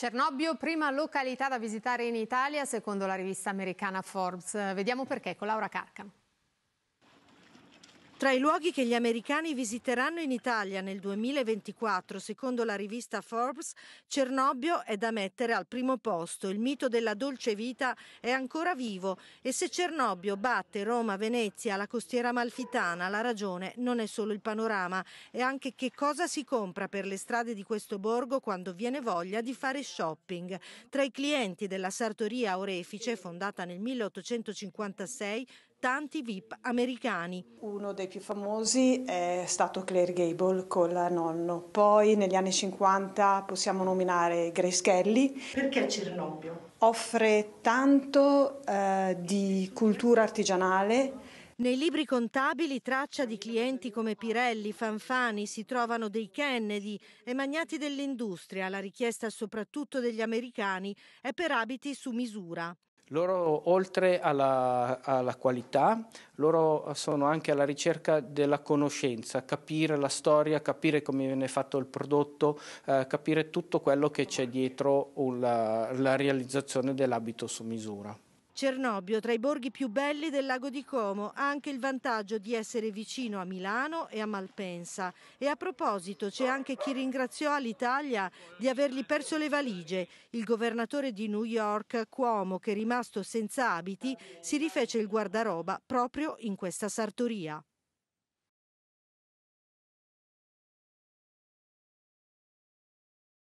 Cernobbio, prima località da visitare in Italia, secondo la rivista americana Forbes. Vediamo perché con Laura Carcano. Tra i luoghi che gli americani visiteranno in Italia nel 2024, secondo la rivista Forbes, Cernobbio è da mettere al primo posto. Il mito della dolce vita è ancora vivo e se Cernobbio batte Roma, Venezia, la costiera malfitana, la ragione non è solo il panorama, è anche che cosa si compra per le strade di questo borgo quando viene voglia di fare shopping. Tra i clienti della sartoria orefice, fondata nel 1856, tanti VIP americani. Uno dei più famosi è stato Claire Gable con la nonno. Poi negli anni 50 possiamo nominare Grace Kelly. Perché Cernobbio? Offre tanto eh, di cultura artigianale. Nei libri contabili traccia di clienti come Pirelli, Fanfani, si trovano dei Kennedy e magnati dell'industria. La richiesta soprattutto degli americani è per abiti su misura. Loro, oltre alla, alla, qualità, loro sono anche alla ricerca della conoscenza, capire la storia, capire come viene fatto il prodotto, eh, capire tutto quello che c'è dietro la, la realizzazione dell'abito su misura. Cernobbio tra i borghi più belli del lago di Como ha anche il vantaggio di essere vicino a Milano e a Malpensa. E a proposito c'è anche chi ringraziò l'Italia di avergli perso le valigie. Il governatore di New York, Cuomo, che è rimasto senza abiti, si rifece il guardaroba proprio in questa sartoria.